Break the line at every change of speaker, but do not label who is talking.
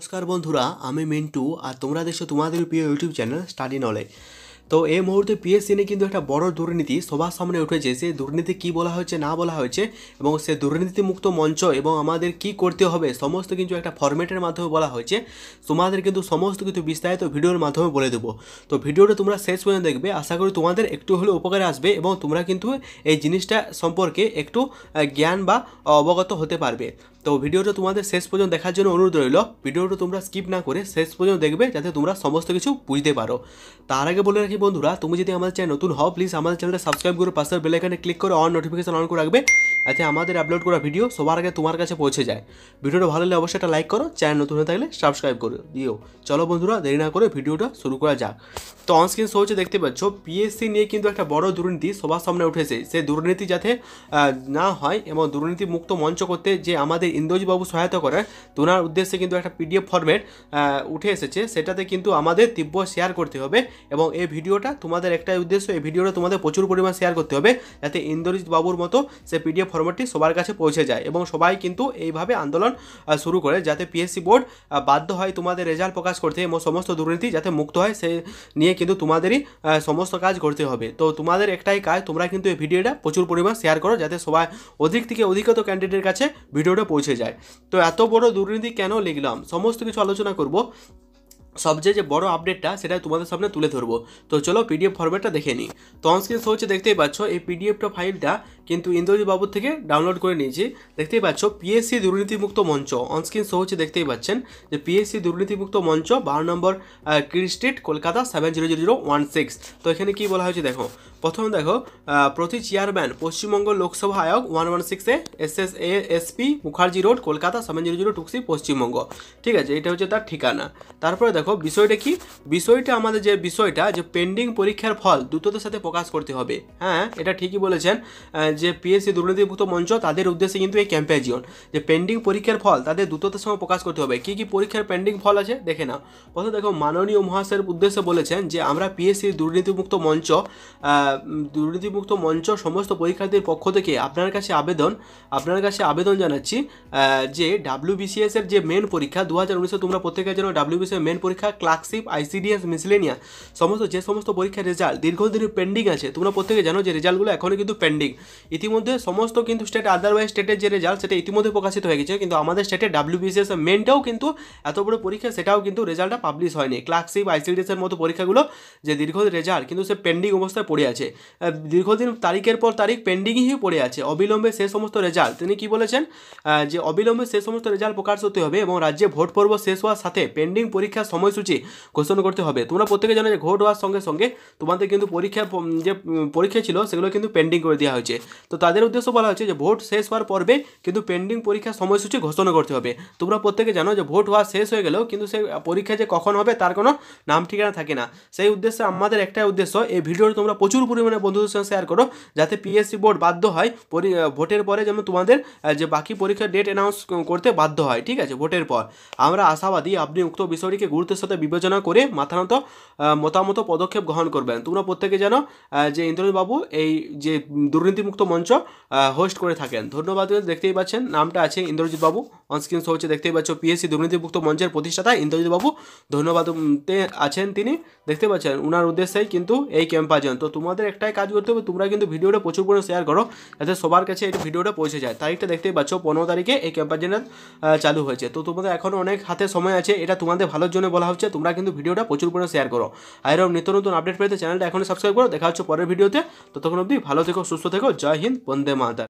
নমস্কার বন্ধুরা আমি মিন্টু আর তোমরা দেখছো তোমাদের প্রিয় ইউটিউব চ্যানেল স্টাডি নলেজ তো এই মুহূর্তে পিএসসি নিয়ে কিন্তু একটা বড় দুর্নীতি সবার সামনে উঠেছে সেই দুর্নীতি কি বলা হয়েছে না বলা হয়েছে এবং সে দুর্নীতিমুক্ত মঞ্চ এবং আমাদের কি করতে হবে সমস্ত কিন্তু একটা ফরম্যাটের মাধ্যমে বলা হয়েছে তোমাদের কিন্তু সমস্ত কিছু বিস্তারিত ভিডিওর মাধ্যমে বলে দেবো তো ভিডিওটা তোমরা শেষ পর্যন্ত দেখবে আশা করি তোমাদের একটু হলেও উপকারে আসবে এবং তোমরা কিন্তু এই জিনিসটা সম্পর্কে একটু জ্ঞান বা অবগত হতে পারবে তো ভিডিওটা তোমাদের শেষ পর্যন্ত দেখার জন্য অনুরোধ রইল ভিডিওটা তোমরা স্কিপ না করে শেষ পর্যন্ত দেখবে যাতে তোমরা সমস্ত কিছু বুঝতে পারো তার আগে বলে রাখি বন্ধুরা তুমি যদি আমাদের চ্যানেল নতুন হও প্লিজ আমাদের চ্যানেলটা সাবস্ক্রাইব করে পাশের বেলাইকানে ক্লিক করে অন নোটিফিকেশন অন করে রাখবে যাতে আমাদের আপলোড করা ভিডিও সবার আগে তোমার কাছে পৌঁছে যায় ভিডিওটা ভালো লাগলে অবশ্যই একটা লাইক করো চ্যানেল নতুন হয়ে থাকলে সাবস্ক্রাইব করে দিও চলো বন্ধুরা দেরি না করে ভিডিওটা শুরু করা যাক তো অনস্ক্রিন শো হচ্ছে দেখতে পাচ্ছ পিএসসি নিয়ে কিন্তু একটা বড় দুর্নীতি সবার সামনে উঠেছে সে দুর্নীতি যাতে না হয় এবং দুর্নীতি মুক্ত মঞ্চ করতে যে আমাদের ইন্দ্রজিৎবাবু সহায়তা করে তোনার উদ্দেশ্যে কিন্তু একটা পিডিএফ ফরম্যাট উঠে এসেছে সেটাতে কিন্তু আমাদের তীব্র শেয়ার করতে হবে এবং এই ভিডিওটা তোমাদের একটাই উদ্দেশ্য এই ভিডিওটা তোমাদের প্রচুর পরিমাণ শেয়ার করতে হবে যাতে ইন্দ্রজিৎ বাবুর মতো সে পিডিএফ ফর্মটি সবার কাছে পৌঁছে যায় এবং সবাই কিন্তু এইভাবে আন্দোলন শুরু করে যাতে পিএসসি বোর্ড বাধ্য হয় তোমাদের রেজাল্ট প্রকাশ করতে এবং সমস্ত দুর্নীতি যাতে মুক্ত হয় সে নিয়ে কিন্তু তোমাদেরই সমস্ত কাজ করতে হবে তো তোমাদের একটাই কাজ তোমরা কিন্তু এই ভিডিওটা প্রচুর পরিমাণ শেয়ার করো যাতে সবাই অধিক থেকে অধিকত ক্যান্ডিডেটের কাছে ভিডিওটা পৌঁছে যায় তো এত বড় দুর্নীতি কেন লিখলাম সমস্ত কিছু আলোচনা করব সবচেয়ে যে বড় আপডেটটা সেটা তোমাদের সামনে তুলে ধরবো তো চলো পিডিএফ ফরম্যাটটা দেখে নিই তো অনস্ক্রিন শো হচ্ছে দেখতেই পাচ্ছ এই পিডিএফটা ফাইলটা কিন্তু ইন্দ্রজিৎ বাবুর থেকে ডাউনলোড করে নিয়েছি দেখতেই পাচ্ছ পিএসসি দুর্নীতিমুক্ত মঞ্চ অনস্ক্রিন শো হচ্ছে দেখতেই পাচ্ছেন যে পিএসসি দুর্নীতিমুক্ত মঞ্চ বারো নম্বর ক্রি street Kolkata seven zero zero zero one six তো এখানে কী বলা হয়েছে দেখো প্রথম দেখো প্রতি চেয়ারম্যান পশ্চিমবঙ্গ লোকসভা আয়োগ ওয়ান ওয়ান সিক্সে S S A SP Mukherjee road Kolkata seven zero zero two Paschimbanga ঠিক আছে এটা হচ্ছে তার ঠিকানা তারপরে দেখো বিষয়টা কি বিষয়টা আমাদের যে বিষয়টা যে পেন্ডিং পরীক্ষার ফল দ্রুততার সাথে প্রকাশ করতে হবে হ্যাঁ এটা ঠিকই বলেছেন যে পিএসসি দুর্নীতিভূত মঞ্চ তাদের উদ্দেশ্যে কিন্তু এই ক্যাম্পেজিয়ন যে পেন্ডিং পরীক্ষার ফল তাদের দ্রুততার সময় প্রকাশ করতে হবে কী কী পরীক্ষার পেন্ডিং ফল আছে দেখে নাও প্রথমে দেখো মাননীয় মহাশয়ের উদ্দেশ্যে বলেছেন যে আমরা পিএসসি দুর্নীতিমুক্ত মঞ্চ দুর্নীতিমুক্ত মঞ্চ সমস্ত পরীক্ষার্থীর পক্ষ থেকে আপনার কাছে আবেদন আপনার কাছে আবেদন জানাচ্ছি যে ডাব্লিউবিসিএস এর যে মেন পরীক্ষা দু হাজার উনিশে তোমরা প্রত্যেকের জন্য ডাব্লিউবিসিএস মেন পরীক্ষা পরীক্ষা ক্লার্কশিপ আইসিডিএস মিসলেনিয়া সমস্ত যে সমস্ত পরীক্ষার রেজাল্ট দীর্ঘদিনের পেন্ডিং আছে তোমরা প্রত্যেকে জানো যে রেজাল্টগুলো এখনও কিন্তু পেন্ডিং ইতিমধ্যে সমস্ত কিন্তু স্টেট আদারওয়াইজ স্টেটের যে রেজাল্ট সেটা ইতিমধ্যে প্রকাশিত হয়ে গেছে কিন্তু আমাদের স্টেটে ডাব্লিউবিসিএস মেনটাও কিন্তু এত বড় পরীক্ষা সেটাও কিন্তু রেজাল্টটা পাবলিশ হয়নি ক্লার্কশিপ আইসিডিএসের মতো পরীক্ষাগুলো যে দীর্ঘ রেজাল্ট কিন্তু সে পেন্ডিং অবস্থায় পড়ে আছে দীর্ঘদিন তারিখের পর তারিখ পেন্ডিংই পড়ে আছে অবিলম্বে সে সমস্ত রেজাল্ট তিনি কি বলেছেন যে অবিলম্বে সে সমস্ত রেজাল্ট প্রকাশ হতে হবে এবং রাজ্যে ভোট পর্ব শেষ হওয়ার সাথে পেন্ডিং পরীক্ষা সময়সূচি কোশ্চেন করতে হবে তোমরা প্রত্যেকে জানো যে ঘোট হওয়ার সঙ্গে সঙ্গে তোমাদের কিন্তু পরীক্ষা যে পরীক্ষা ছিল সেগুলো কিন্তু পেন্ডিং করে দেওয়া হয়েছে তো তাদের উদ্দেশ্য বলা হয়েছে যে ভোট শেষ হওয়ার পর্বে কিন্তু পেন্ডিং পরীক্ষার সময়সূচি ঘোষণা করতে হবে তোমরা প্রত্যেকে জানো যে ভোট হওয়া শেষ হয়ে গেলেও কিন্তু সেই পরীক্ষা যে কখন হবে তার কোনো নাম ঠিকানা থাকে না সেই উদ্দেশ্যে আমাদের একটাই উদ্দেশ্য এই ভিডিওটি তোমরা প্রচুর পরিমাণে বন্ধুদের সঙ্গে শেয়ার করো যাতে পিএসসি বোর্ড বাধ্য হয় ভোটের পরে যেমন তোমাদের যে বাকি পরীক্ষার ডেট অ্যানাউন্স করতে বাধ্য হয় ঠিক আছে ভোটের পর আমরা আশাবাদী আপনি উক্ত বিষয়টিকে গুরুত্ব গুরুত্বের সাথে বিবেচনা করে মাথানত মতামত পদক্ষেপ গ্রহণ করবেন তোমরা প্রত্যেকে জানো যে বাবু এই যে দুর্নীতিমুক্ত মঞ্চ হোস্ট করে থাকেন ধন্যবাদ দেখতেই পাচ্ছেন নামটা আছে ইন্দ্রজিৎ বাবু অনস্ক্রিন শো হচ্ছে দেখতেই পাচ্ছ পিএসসি দুর্নীতিমুক্ত মঞ্চের প্রতিষ্ঠাতা ইন্দ্রজিৎ বাবু ধন্যবাদতে আছেন তিনি দেখতে পাচ্ছেন ওনার উদ্দেশ্যেই কিন্তু এই ক্যাম্পাজন তো তোমাদের একটাই কাজ করতে হবে তোমরা কিন্তু ভিডিওটা প্রচুর পরিমাণে শেয়ার করো যাতে সবার কাছে এই ভিডিওটা পৌঁছে যায় তারিখটা দেখতেই পাচ্ছ পনেরো তারিখে এই ক্যাম্পাজনের চালু হয়েছে তো তোমাদের এখনও অনেক হাতে সময় আছে এটা তোমাদের ভালোর জন্য বলা হচ্ছে তোমরা কিন্তু ভিডিওটা প্রচুর পরিমাণে শেয়ার করো আর এরকম নিত্য নতুন আপডেট পেতে চ্যানেলটা এখন সাবস্ক্রাইব করো দেখা হচ্ছে পরের ভিডিওতে ততক্ষণ অবধি ভালো থেকো সুস্থ থেকো জয় হিন্দ বন্দে মাতা